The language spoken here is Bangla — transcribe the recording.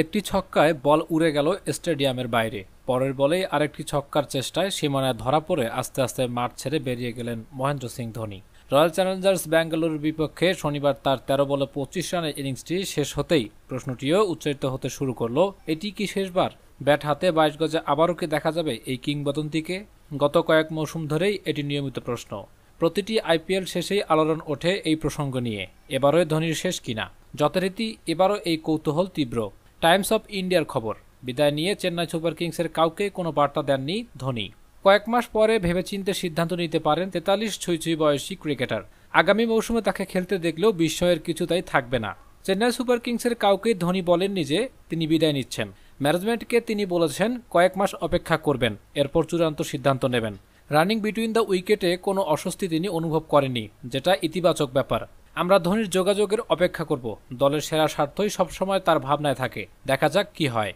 একটি ছক্কায় বল উড়ে গেল স্টেডিয়ামের বাইরে পরের বলেই আরেকটি ছক্কার চেষ্টায় সীমানায় ধরা পড়ে আস্তে আস্তে মাঠ ছেড়ে বেরিয়ে গেলেন মহেন্দ্র সিং ধোনি রয়্যাল চ্যালেঞ্জার্স ব্যাঙ্গালোর বিপক্ষে শনিবার তার তেরো বলে পঁচিশ রানের ইনিংসটি শেষ হতেই প্রশ্নটিও উচ্চারিত হতে শুরু করল এটি কি শেষবার ব্যাট হাতে বাইশ গজে আবারও কি দেখা যাবে এই কিংবদন্তিকে গত কয়েক মৌসুম ধরেই এটি নিয়মিত প্রশ্ন প্রতিটি আইপিএল শেষেই আলোড়ন ওঠে এই প্রসঙ্গ নিয়ে এবারও ধোনির শেষ কিনা যথারীতি এবারও এই কৌতূহল তীব্র টাইমস অব ইন্ডিয়ার খবর বিদায় নিয়ে চেন্নাই সুপার কিংসের কাউকে কোনো বার্তা দেননি ধোনি কয়েক মাস পরে ভেবেচিন্তে সিদ্ধান্ত নিতে পারেন তেতাল্লিশ ছুঁই ছুঁই বয়সী ক্রিকেটার আগামী মৌসুমে তাকে খেলতে দেখলেও বিস্ময়ের কিছু তাই থাকবে না চেন্নাই সুপার কিংসের কাউকে ধোনি বলেননি যে তিনি বিদায় নিচ্ছেন ম্যানেজমেন্টকে তিনি বলেছেন কয়েক মাস অপেক্ষা করবেন এরপর চূড়ান্ত সিদ্ধান্ত নেবেন রানিং বিটুইন দ্য উইকেটে কোনো অস্বস্তি তিনি অনুভব করেননি যেটা ইতিবাচক ব্যাপার আমরা ধোনির যোগাযোগের অপেক্ষা করব দলের সেরা স্বার্থই সবসময় তার ভাবনায় থাকে দেখা যাক কি হয়